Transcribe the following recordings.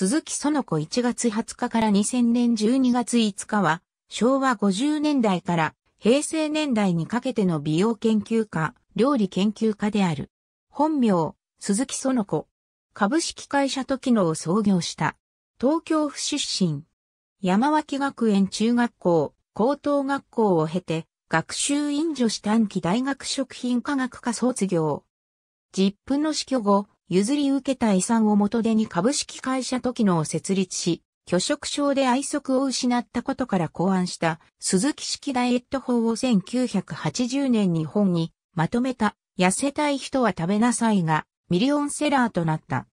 鈴木園子1月20日から2000年12月5日は、昭和50年代から平成年代にかけての美容研究家、料理研究家である。本名、鈴木園子。株式会社時のを創業した。東京府出身。山脇学園中学校、高等学校を経て、学習院女子短期大学食品科学科卒業。ジップの死去後、譲り受けた遺産を元手に株式会社時のを設立し、拒食症で愛息を失ったことから考案した鈴木式ダイエット法を1980年日本にまとめた痩せたい人は食べなさいがミリオンセラーとなった。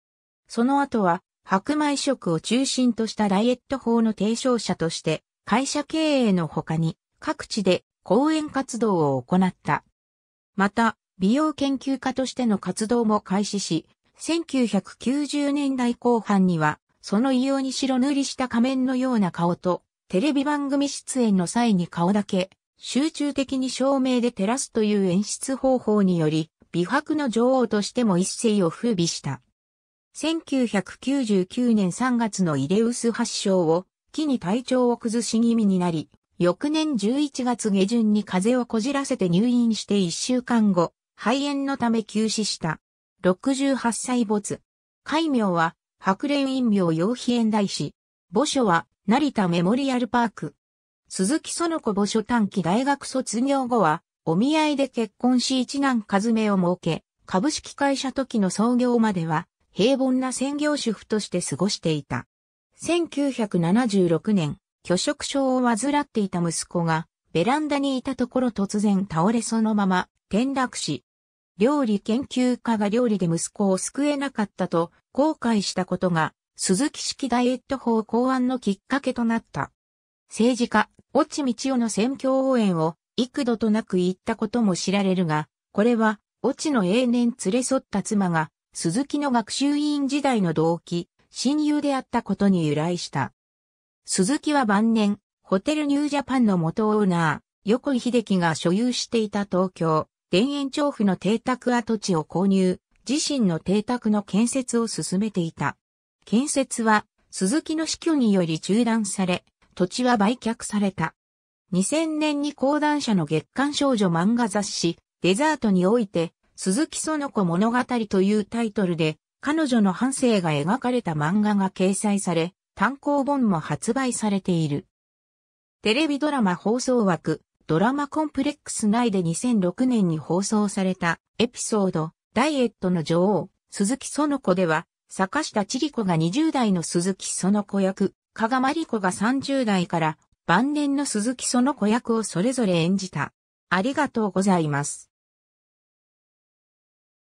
その後は白米食を中心としたダイエット法の提唱者として会社経営の他に各地で講演活動を行った。また、美容研究家としての活動も開始し、1990年代後半には、その異様に白塗りした仮面のような顔と、テレビ番組出演の際に顔だけ、集中的に照明で照らすという演出方法により、美白の女王としても一世を風靡した。1999年3月のイレウス発症を、木に体調を崩し気味になり、翌年11月下旬に風邪をこじらせて入院して1週間後、肺炎のため休止した。68歳没。戒名は、白蓮陰陽陽飛園大師。墓所は、成田メモリアルパーク。鈴木園子墓所短期大学卒業後は、お見合いで結婚し一男和めを設け、株式会社時の創業までは、平凡な専業主婦として過ごしていた。1976年、拒食症を患っていた息子が、ベランダにいたところ突然倒れそのまま転落し、料理研究家が料理で息子を救えなかったと後悔したことが鈴木式ダイエット法考案のきっかけとなった。政治家、落ち道夫の選挙応援を幾度となく言ったことも知られるが、これは、落ちの永年連れ添った妻が、鈴木の学習委員時代の同期、親友であったことに由来した。鈴木は晩年、ホテルニュージャパンの元オーナー、横井秀樹が所有していた東京、田園調布の邸宅跡地を購入、自身の邸宅の建設を進めていた。建設は、鈴木の死去により中断され、土地は売却された。2000年に講談社の月刊少女漫画雑誌、デザートにおいて、鈴木園子物語というタイトルで、彼女の半生が描かれた漫画が掲載され、単行本も発売されている。テレビドラマ放送枠、ドラマコンプレックス内で2006年に放送されたエピソード、ダイエットの女王、鈴木園子では、坂下千里子が20代の鈴木園子役、加賀真理子が30代から晩年の鈴木園子役をそれぞれ演じた。ありがとうございます。